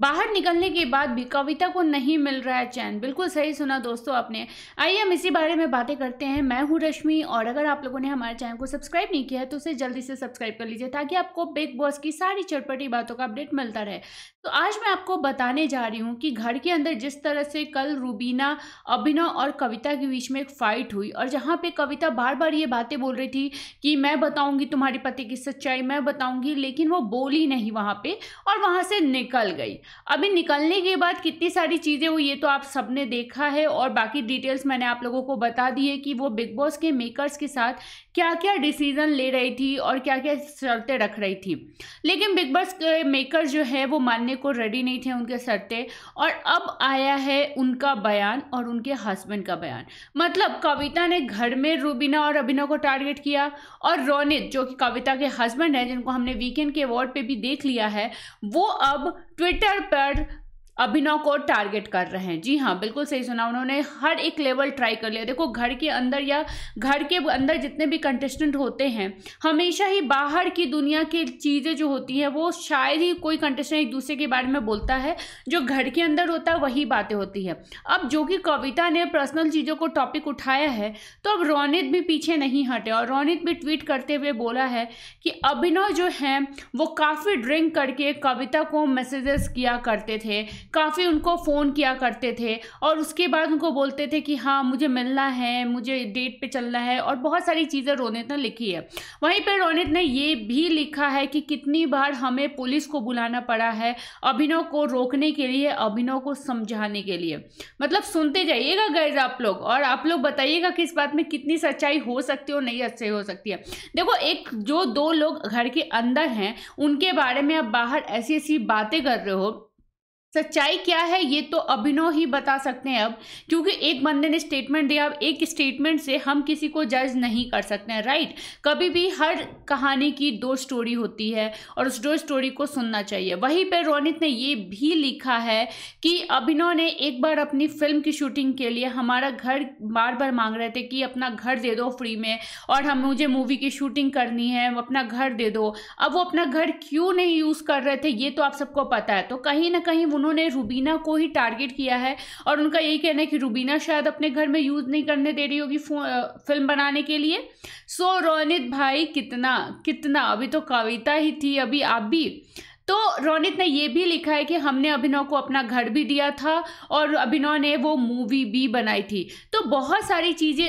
बाहर निकलने के बाद भी कविता को नहीं मिल रहा है चैन बिल्कुल सही सुना दोस्तों आपने आइए हम इसी बारे में बातें करते हैं मैं हूँ रश्मि और अगर आप लोगों ने हमारे चैनल को सब्सक्राइब नहीं किया है तो उसे जल्दी से सब्सक्राइब कर लीजिए ताकि आपको बिग बॉस की सारी चटपटी बातों का अपडेट मिलता रहे तो आज मैं आपको बताने जा रही हूँ कि घर के अंदर जिस तरह से कल रूबीना अभिनव और कविता के बीच में एक फ़ाइट हुई और जहाँ पर कविता बार बार ये बातें बोल रही थी कि मैं बताऊँगी तुम्हारे पति की सच्चाई मैं बताऊँगी लेकिन वो बोली नहीं वहाँ पर और वहाँ से निकल गई अभी निकलने के बाद कितनी सारी चीज़ें हुई ये तो आप सबने देखा है और बाकी डिटेल्स मैंने आप लोगों को बता दी है कि वो बिग बॉस के मेकर्स के साथ क्या क्या डिसीजन ले रही थी और क्या क्या शर्तें रख रही थी लेकिन बिग बॉस के मेकर जो है वो मानने को रेडी नहीं थे उनके शर्तें और अब आया है उनका बयान और उनके हस्बैंड का बयान मतलब कविता ने घर में रूबीना और अभिनव को टारगेट किया और रोनित जो कि कविता के हस्बैंड हैं जिनको हमने वीकेंड के अवार्ड पर भी देख लिया है वो अब ट्विटर bird अभिनव को टारगेट कर रहे हैं जी हाँ बिल्कुल सही सुना उन्होंने हर एक लेवल ट्राई कर लिया देखो घर के अंदर या घर के अंदर जितने भी कंटेस्टेंट होते हैं हमेशा ही बाहर की दुनिया की चीज़ें जो होती हैं वो शायद ही कोई कंटेस्टेंट एक दूसरे के बारे में बोलता है जो घर के अंदर होता है वही बातें होती है अब जो कि कविता ने पर्सनल चीज़ों को टॉपिक उठाया है तो अब रौनित भी पीछे नहीं हटे और रौनित भी ट्वीट करते हुए बोला है कि अभिनव जो हैं वो काफ़ी ड्रिंक करके कविता को मैसेजेस किया करते थे काफ़ी उनको फ़ोन किया करते थे और उसके बाद उनको बोलते थे कि हाँ मुझे मिलना है मुझे डेट पे चलना है और बहुत सारी चीज़ें रोनित ने लिखी है वहीं पर रोनित ने ये भी लिखा है कि कितनी बार हमें पुलिस को बुलाना पड़ा है अभिनव को रोकने के लिए अभिनव को समझाने के लिए मतलब सुनते जाइएगा गैज आप लोग और आप लोग बताइएगा कि इस बात में कितनी सच्चाई हो सकती है और नहीं अच्छी हो सकती है देखो एक जो दो लोग घर के अंदर हैं उनके बारे में आप बाहर ऐसी ऐसी बातें कर रहे हो सच्चाई क्या है ये तो अभिनव ही बता सकते हैं अब क्योंकि एक बंदे ने स्टेटमेंट दिया अब एक स्टेटमेंट से हम किसी को जज नहीं कर सकते हैं राइट कभी भी हर कहानी की दो स्टोरी होती है और उस दो स्टोरी को सुनना चाहिए वहीं पर रोनित ने ये भी लिखा है कि अभिनव ने एक बार अपनी फिल्म की शूटिंग के लिए हमारा घर बार बार मांग रहे थे कि अपना घर दे दो फ्री में और हम मुझे मूवी की शूटिंग करनी है अपना घर दे दो अब वो अपना घर क्यों नहीं यूज़ कर रहे थे ये तो आप सबको पता है तो कहीं ना कहीं वो उन्होंने रूबीना को ही टारगेट किया है और उनका यही कहना है कि रूबीना शायद अपने घर में यूज़ नहीं करने दे रही होगी फिल्म बनाने के लिए सो रौनित भाई कितना कितना अभी तो कविता ही थी अभी आप भी तो रौनित ने ये भी लिखा है कि हमने अभिनव को अपना घर भी दिया था और अभिनव ने वो मूवी भी बनाई थी तो बहुत सारी चीज़ें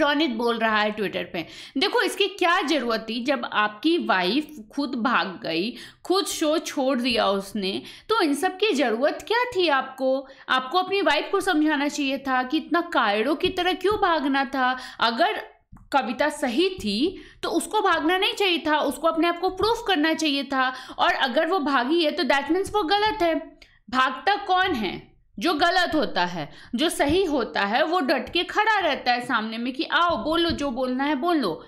रोनित बोल रहा है ट्विटर पे देखो इसकी क्या ज़रूरत थी जब आपकी वाइफ खुद भाग गई खुद शो छोड़ दिया उसने तो इन सब की ज़रूरत क्या थी आपको आपको अपनी वाइफ को समझाना चाहिए था कि इतना कायड़ों की तरह क्यों भागना था अगर कविता सही थी तो उसको भागना नहीं चाहिए था उसको अपने आप को प्रूफ करना चाहिए था और अगर वो भागी है तो दैट मीन्स वो गलत है भागता कौन है जो गलत होता है जो सही होता है वो डट के खड़ा रहता है सामने में कि आओ बोलो जो बोलना है बोलो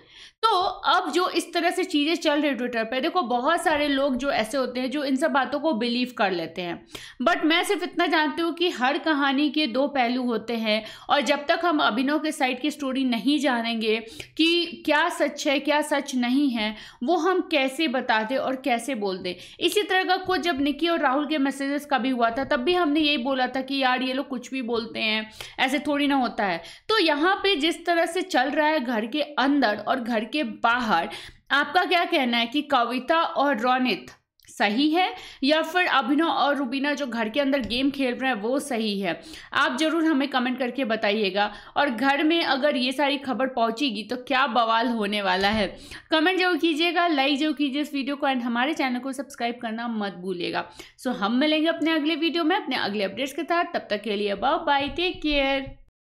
तो अब जो इस तरह से चीज़ें चल रही ट्विटर पे देखो बहुत सारे लोग जो ऐसे होते हैं जो इन सब बातों को बिलीव कर लेते हैं बट मैं सिर्फ इतना जानती हूँ कि हर कहानी के दो पहलू होते हैं और जब तक हम अभिनव के साइड की स्टोरी नहीं जानेंगे कि क्या सच है क्या सच नहीं है वो हम कैसे बता दें और कैसे बोल दें इसी तरह का कुछ जब निकी और राहुल के मैसेजेस का भी हुआ था तब भी हमने यही बोला था कि यार ये लोग कुछ भी बोलते हैं ऐसे थोड़ी ना होता है तो यहाँ पर जिस तरह से चल रहा है घर के अंदर और घर के बाहर आपका क्या कहना है कि कविता और रौनित सही है या फिर अभिनव और रुबीना जो घर के अंदर गेम खेल रहे हैं वो सही है आप ज़रूर हमें कमेंट करके बताइएगा और घर में अगर ये सारी खबर पहुंचेगी तो क्या बवाल होने वाला है कमेंट जरूर कीजिएगा लाइक जरूर कीजिए इस वीडियो को एंड हमारे चैनल को सब्सक्राइब करना मत भूलिएगा सो हम मिलेंगे अपने अगले वीडियो में अपने अगले अपडेट्स के साथ तब तक के लिए बाय टेक केयर